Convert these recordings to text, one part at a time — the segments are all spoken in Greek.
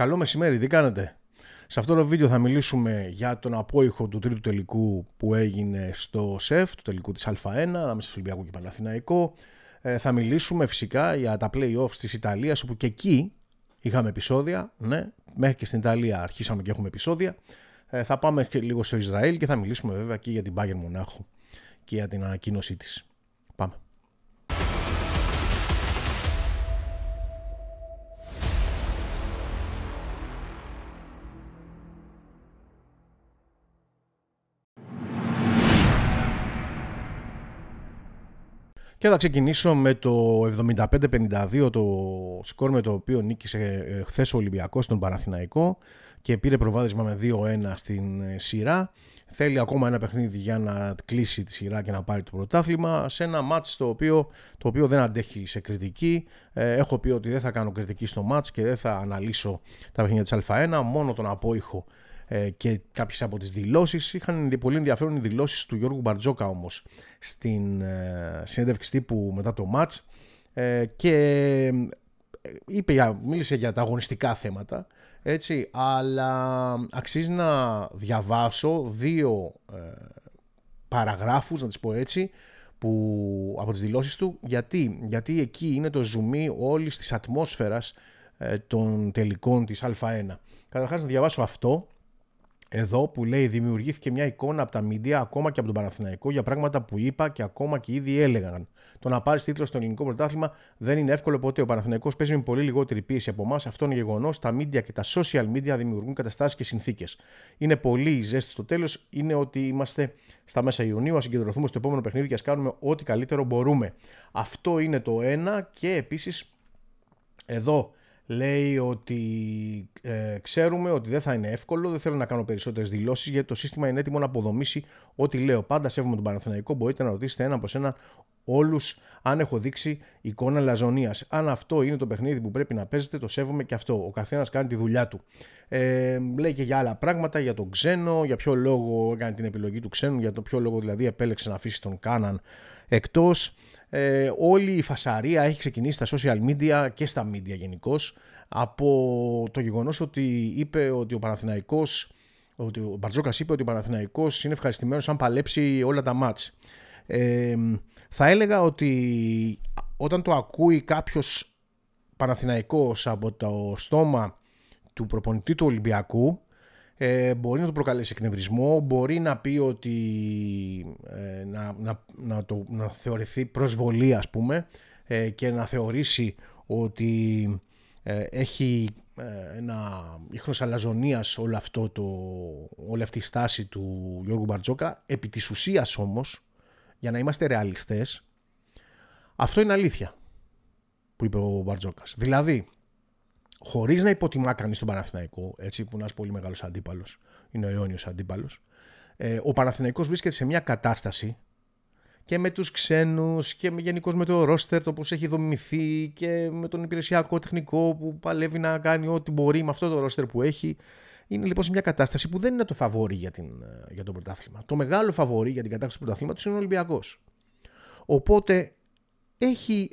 Καλό μεσημέρι, τι κάνετε. Σε αυτό το βίντεο θα μιλήσουμε για τον απόϊχο του τρίτου τελικού που έγινε στο ΣΕΦ, του τελικού της Α1, ανάμεσα Φιλμπιακό και Παναθηναϊκό. Ε, θα μιλήσουμε φυσικά για τα play-offs της Ιταλίας, όπου και εκεί είχαμε επεισόδια, ναι, μέχρι και στην Ιταλία αρχίσαμε και έχουμε επεισόδια. Ε, θα πάμε και λίγο στο Ισραήλ και θα μιλήσουμε βέβαια και για την Bayern Μονάχου και για την ανακοίνωσή της. Πάμε. Και θα ξεκινήσω με το 75-52 το σκορ με το οποίο νίκησε ε, χθες ο Ολυμπιακός στον Παναθηναϊκό και πήρε προβάδισμα με 2-1 στην ε, σειρά. Θέλει ακόμα ένα παιχνίδι για να κλείσει τη σειρά και να πάρει το πρωτάθλημα σε ένα μάτς το οποίο, το οποίο δεν αντέχει σε κριτική. Ε, έχω πει ότι δεν θα κάνω κριτική στο μάτς και δεν θα αναλύσω τα παιχνίδια της Α1, μόνο τον απόϊχο ε, και κάποιες από τις δηλώσεις. Είχαν πολύ ενδιαφέρον οι δηλώσεις του Γιώργου Μπαρτζόκα όμως στην ε, συνέντευξη τύπου μετά το μάτς ε, και είπε, μίλησε για τα αγωνιστικά θέματα έτσι, αλλά αξίζει να διαβάσω δύο παραγράφους, να τις πω έτσι, που, από τις δηλώσεις του. Γιατί, γιατί εκεί είναι το ζουμί όλης της ατμόσφαιρας των τελικών της Α1. Καταρχάς να διαβάσω αυτό εδώ που λέει δημιουργήθηκε μια εικόνα από τα μίντια, ακόμα και από τον Παναθηναϊκό, για πράγματα που είπα και ακόμα και ήδη έλεγαν. Το να πάρεις τίτλο στο ελληνικό πρωτάθλημα δεν είναι εύκολο ποτέ. Ο Παναθηναϊκός παίζει με πολύ λιγότερη πίεση από εμάς. Αυτό είναι γεγονός. Τα μίντια και τα social media δημιουργούν καταστάσεις και συνθήκες. Είναι πολύ η ζέστη στο τέλος. Είναι ότι είμαστε στα μέσα Ιουνίου, ας συγκεντρωθούμε στο επόμενο παιχνίδι και ας κάνουμε ό,τι καλύτερο μπορούμε. Αυτό είναι το ένα και επίσης εδώ λέει ότι ε, ξέρουμε ότι δεν θα είναι εύκολο, δεν θέλω να κάνω περισσότερες δηλώσεις γιατί το σύστημα είναι έτοιμο να αποδομήσει ό,τι λέω. Πάντα σέβομαι τον Παναθηναϊκό. Μπορείτε να ρωτήσετε ένα από ένα όλους αν έχω δείξει εικόνα λαζονίας. Αν αυτό είναι το παιχνίδι που πρέπει να παίζετε, το σέβομαι και αυτό. Ο καθένας κάνει τη δουλειά του. Ε, λέει και για άλλα πράγματα, για τον ξένο, για ποιο λόγο έκανε την επιλογή του ξένου, για το ποιο λόγο δηλαδή επέλεξε να αφήσει τον Κάναν εκτός. Ε, όλη η φασαρία έχει ξεκινήσει στα social media και στα media γενικώς από το γεγονός ότι είπε ότι ο Παναθηναϊκός ότι ο Μπαρτζόκας είπε ότι ο Παναθηναϊκός είναι ευχαριστημένος αν παλέψει όλα τα μάτς θα έλεγα ότι όταν το ακούει κάποιος Παναθηναϊκός από το στόμα του προπονητή του Ολυμπιακού ε, μπορεί να το προκαλέσει εκνευρισμό, μπορεί να πει ότι ε, να, να, το, να θεωρηθεί προσβολή ας πούμε ε, και να θεωρήσει ότι ε, έχει ένα ίχνος αλαζονίας όλο το, όλη αυτή η στάση του Γιώργου Μπαρτζόκα επί της ουσίας όμως για να είμαστε ρεαλιστές, αυτό είναι αλήθεια που είπε ο Μπαρτζόκας. Δηλαδή, χωρίς να υποτιμά κανείς τον Παναθηναϊκό, έτσι, που είναι ένας πολύ μεγάλος αντίπαλος, είναι ο αιώνιος αντίπαλος, ε, ο Παναθηναϊκός βρίσκεται σε μια κατάσταση και με τους ξένους και με, με το ρόστερ το πώς έχει δομηθεί και με τον υπηρεσιακό τεχνικό που παλεύει να κάνει ό,τι μπορεί με αυτό το ρόστερ που έχει είναι λοιπόν σε μια κατάσταση που δεν είναι το φαβόρι για, την, ε, για το πρωτάθλημα. Το μεγάλο φαβόρι για την κατάσταση του πρωταθλήματος είναι ο Ολυμπιακός. Οπότε έχει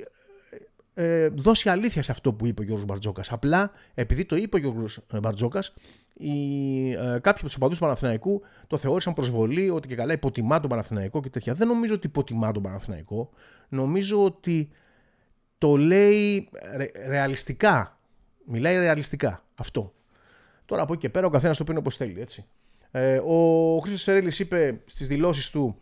ε, ε, δώσει αλήθεια σε αυτό που είπε ο Γιώργος Μπαρτζόκας. Απλά επειδή το είπε ο Γιώργος ε, Μπαρτζόκας, οι, ε, κάποιοι από τους οπαδούς του Παναθηναϊκού το θεώρησαν προσβολή ότι και καλά υποτιμά τον Παναθηναϊκό και τέτοια. Δεν νομίζω ότι υποτιμά τον Παναθηναϊκό. Νομίζω ότι το λέει ρε, ρεαλιστικά. Μιλάει ρεαλιστικά αυτό. Τώρα από εκεί και πέρα ο καθένας το πίνει όπως θέλει. Έτσι. Ε, ο Χρήστος Ερέλη είπε στις δηλώσεις του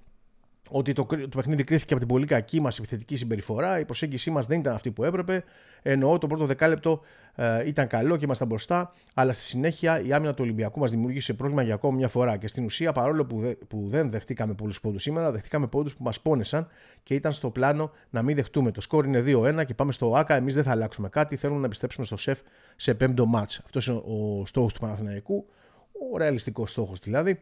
ότι το, το παιχνίδι κρίθηκε από την πολύ κακή μας επιθετική συμπεριφορά. Η προσέγγιση μας δεν ήταν αυτή που έπρεπε. Εννοώ το πρώτο δεκάλεπτο ε, ήταν καλό και ήμασταν μπροστά, αλλά στη συνέχεια η άμυνα του Ολυμπιακού μας δημιούργησε πρόβλημα για ακόμα μια φορά. Και στην ουσία, παρόλο που, που δεν δεχτήκαμε πολλούς πόντους σήμερα, δεχτήκαμε πόντους που μας πόνεσαν και ήταν στο πλάνο να μην δεχτούμε. Το σκόρ είναι 2-1 και πάμε στο ΑΚΑ. Εμείς δεν θα αλλάξουμε κάτι. Θέλουμε να επιστρέψουμε στο σεφ σε πέμπτο μάτ. Αυτός είναι ο στόχος του Παναθηναϊκού. Ο ρεαλιστικός στόχος δηλαδή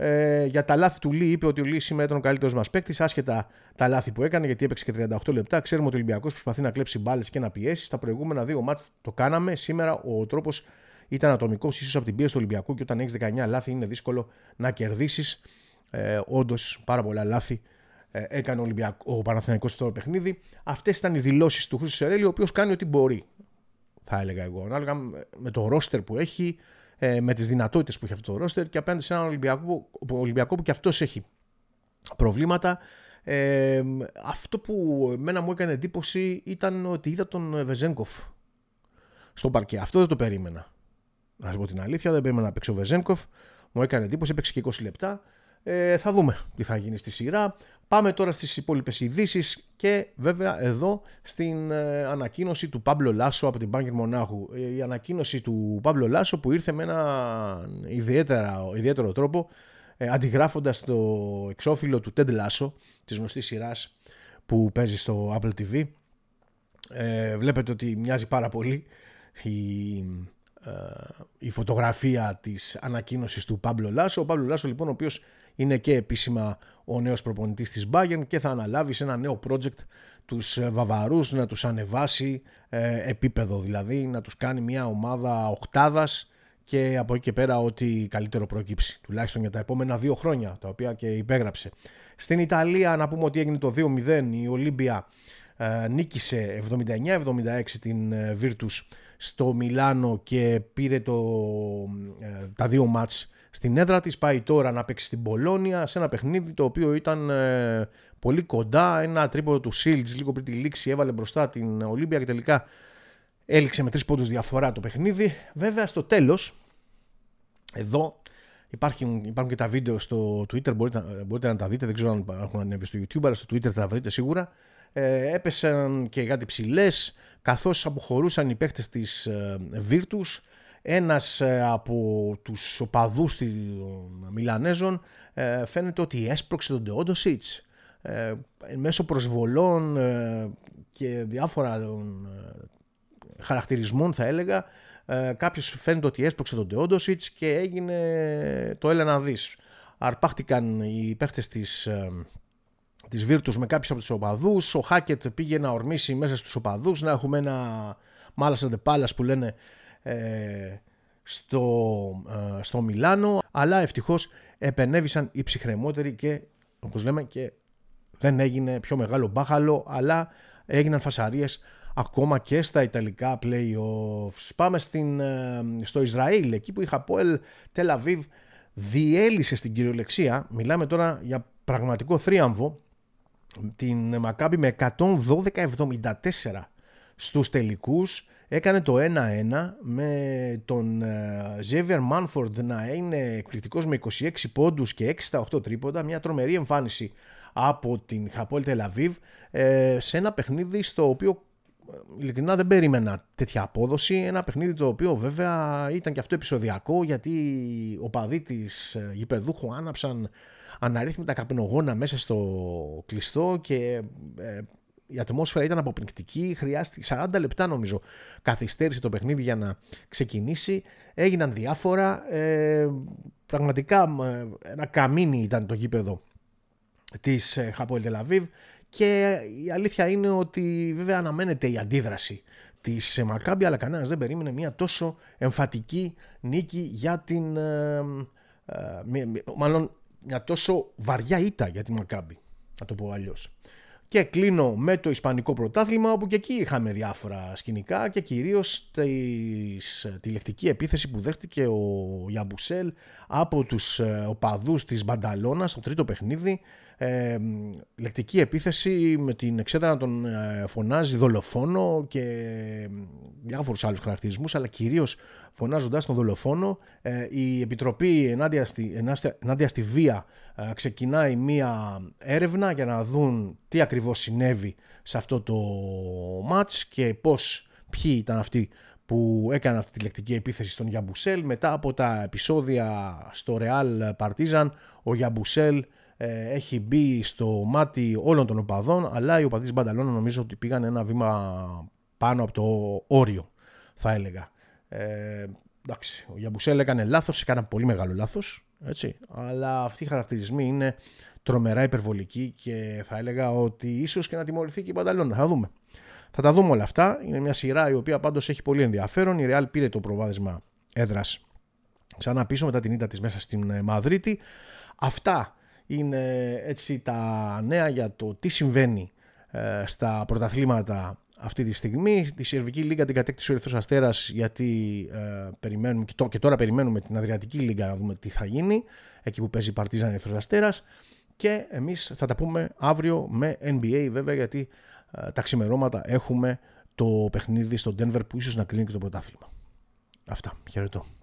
ε, για τα λάθη του Λί είπε ότι ο Λί σήμερα ήταν ο καλύτερος μας παίκτης, άσχετα τα λάθη που έκανε, γιατί έπαιξε και 38 λεπτά. Ξέρουμε ότι ο Ολυμπιακός προσπαθεί να κλέψει μπάλες και να πιέσει. Στα προηγούμενα δύο μάτς το κάναμε. Σήμερα ο τρόπος ήταν ατομικός, ίσως από την πίεση του Ολυμπιακού και όταν έχεις 19 λάθη είναι δύσκολο να κερδίσεις. Ε, Όντως πάρα πολλά λάθη ε, έκανε ο, ο Παναθηναϊκός στο παιχνίδι. Αυτές ήταν οι δηλώσεις του Χρυσή Σερέλη, ο οποίος κάνει ό,τι μπορεί. Θα έλεγα εγώ. Ανάλογα με το ρόστερ που έχει, ε, με τις δυνατότητες που έχει αυτό το ρόστερ και απέναντι σε έναν Ολυμπιακό, Ολυμπιακό που και αυτός έχει προβλήματα. Ε, αυτό που μένα μου έκανε εντύπωση ήταν ότι είδα τον Βεζένκοφ στον παρκέ. Αυτό δεν το περίμενα. Να σου πω την αλήθεια, δεν περίμενα να παίξει ο Βεζένκοφ. Μου έκανε εντύπωση, έπαιξε και 20 λεπτά. Ε, θα δούμε τι θα γίνει στη σειρά. Πάμε τώρα στις υπόλοιπες ειδήσεις και βέβαια εδώ στην ε, ανακοίνωση του Πάμπλο Λάσο από την Μπάνκερ Μονάχου. Ε, η ανακοίνωση του Πάμπλο Λάσο που ήρθε με έναν ιδιαίτερο τρόπο ε, αντιγράφοντας το εξώφυλλο του Τέντ Λάσο της γνωστής σειράς που παίζει στο Apple TV. βλέπετε ότι μοιάζει πάρα πολύ η, ε, η φωτογραφία της ανακοίνωσης του Πάμπλο Λάσο. Ο Πάμπλο Λάσο λοιπόν ο οποίος είναι και επίσημα ο νέος προπονητής της Bayern και θα αναλάβει σε ένα νέο project τους Βαβαρούς να τους ανεβάσει ε, επίπεδο δηλαδή να τους κάνει μια ομάδα οκτάδας και από εκεί και πέρα ό,τι καλύτερο προκύψει τουλάχιστον για τα επόμενα δύο χρόνια τα οποία και υπέγραψε. Στην Ιταλία να πούμε ότι έγινε το 2-0 η Ολύμπια ε, νίκησε 79-76 την Virtus στο Μιλάνο και πήρε το, ε, τα δύο μάτς στην έδρα της. Πάει τώρα να παίξει στην Πολώνια σε ένα παιχνίδι το οποίο ήταν ε, πολύ κοντά. Ένα τρίποδο του Σίλτς λίγο πριν τη λήξη έβαλε μπροστά την Ολύμπια και τελικά έληξε με τρεις πόντους διαφορά το παιχνίδι. Βέβαια στο τέλος, εδώ Υπάρχουν, υπάρχουν και τα βίντεο στο Twitter, μπορείτε, ε, μπορείτε να τα δείτε, δεν ξέρω αν έχουν ανέβει στο YouTube, αλλά στο Twitter θα τα βρείτε σίγουρα ε, έπεσαν και κάτι ψηλές, καθώς αποχωρούσαν οι παίχτες της ε, Virtus ένας ε, από τους οπαδούς των Μιλανέζων ε, φαίνεται ότι έσπρωξε τον Τεόντο Σίτς ε, μέσω προσβολών και διάφορα χαρακτηρισμών θα έλεγα κάποιος φαίνεται ότι έσπρωξε τον Τεόντο και έγινε το έλα να αρπάχτηκαν οι παίχτες της της Βίρτους με κάποιους από τους οπαδούς. Ο Χάκετ πήγε να ορμήσει μέσα στους οπαδούς, να έχουμε ένα μάλασα πάλας που λένε ε, στο, ε, στο Μιλάνο. Αλλά ευτυχώς επενέβησαν οι ψυχρεμότεροι και όπως λέμε και δεν έγινε πιο μεγάλο μπάχαλο, αλλά έγιναν φασαρίες ακόμα και στα Ιταλικά playoffs. Πάμε στην, ε, στο Ισραήλ, εκεί που η Χαπόελ Τελαβίβ διέλυσε στην κυριολεξία. Μιλάμε τώρα για πραγματικό θρίαμβο την Μακάμπη με 112-74 στους τελικούς. Έκανε το 1-1 με τον Ζέβιερ Μάνφορντ να είναι εκπληκτικός με 26 πόντους και 6 στα 8 τρίποντα. Μια τρομερή εμφάνιση από την Χαπόλτε Λαβίβ ε, σε ένα παιχνίδι στο οποίο ειλικρινά δεν περίμενα τέτοια απόδοση. Ένα παιχνίδι το οποίο βέβαια ήταν και αυτό επεισοδιακό γιατί ο παδί της ε, γηπεδούχου άναψαν αναρρύθμιτα καπνογόνα μέσα στο κλειστό και ε, η ατμόσφαιρα ήταν αποπνικτική. Χρειάστηκε 40 λεπτά νομίζω καθυστέρησε το παιχνίδι για να ξεκινήσει. Έγιναν διάφορα. Ε, πραγματικά ένα καμίνι ήταν το γήπεδο της Χαποελ και η αλήθεια είναι ότι βέβαια αναμένεται η αντίδραση της Μακάμπη, αλλά κανένας δεν περίμενε μια τόσο εμφατική νίκη για την. Ε, ε, μάλλον μια τόσο βαριά ήττα για την Μακάμπη, να το πω αλλιώς. Και κλείνω με το Ισπανικό πρωτάθλημα, όπου και εκεί είχαμε διάφορα σκηνικά και κυρίως ε, τη λεκτική επίθεση που δέχτηκε ο Γιαμπουσέλ από τους οπαδούς της Μπανταλώνας στο τρίτο παιχνίδι, ε, λεκτική επίθεση με την εξέδρα να τον ε, φωνάζει δολοφόνο και διάφορους άλλους χαρακτηρισμούς αλλά κυρίως φωνάζοντας τον δολοφόνο ε, η Επιτροπή ενάντια στη, ενάντια στη βία ε, ξεκινάει μία έρευνα για να δουν τι ακριβώς συνέβη σε αυτό το μάτς και πώς, ποιοι ήταν αυτοί που έκαναν αυτή τη λεκτική επίθεση στον Γιαμπουσέλ μετά από τα επεισόδια στο Ρεάλ Παρτίζαν ο Γιαμπουσέλ ε, έχει μπει στο μάτι όλων των οπαδών, αλλά οι οπαδοί της Μπανταλώνα νομίζω ότι πήγαν ένα βήμα πάνω από το όριο, θα έλεγα. Ε, εντάξει, ο Γιαμπουσέλ έκανε λάθος, έκανε πολύ μεγάλο λάθος, αλλά αυτοί οι χαρακτηρισμοί είναι τρομερά υπερβολικοί και θα έλεγα ότι ίσως και να τιμωρηθεί και η Μπανταλώνα, θα δούμε. Θα τα δούμε όλα αυτά, είναι μια σειρά η οποία πάντως έχει πολύ ενδιαφέρον, η Ρεάλ πήρε το προβάδισμα έδρας. ξανά πίσω μετά την ήττα της μέσα στην ε, Μαδρίτη. Αυτά είναι έτσι τα νέα για το τι συμβαίνει ε, στα πρωταθλήματα αυτή τη στιγμή. Τη Σερβική Λίγα την κατέκτησε ο Ερυθρός Αστέρας γιατί ε, περιμένουμε και, το, και, τώρα περιμένουμε την Αδριατική Λίγα να δούμε τι θα γίνει εκεί που παίζει η Παρτίζαν Ερυθρός Αστέρας και εμείς θα τα πούμε αύριο με NBA βέβαια γιατί ε, τα ξημερώματα έχουμε το παιχνίδι στο Denver που ίσως να κλείνει και το πρωτάθλημα. Αυτά. Χαιρετώ.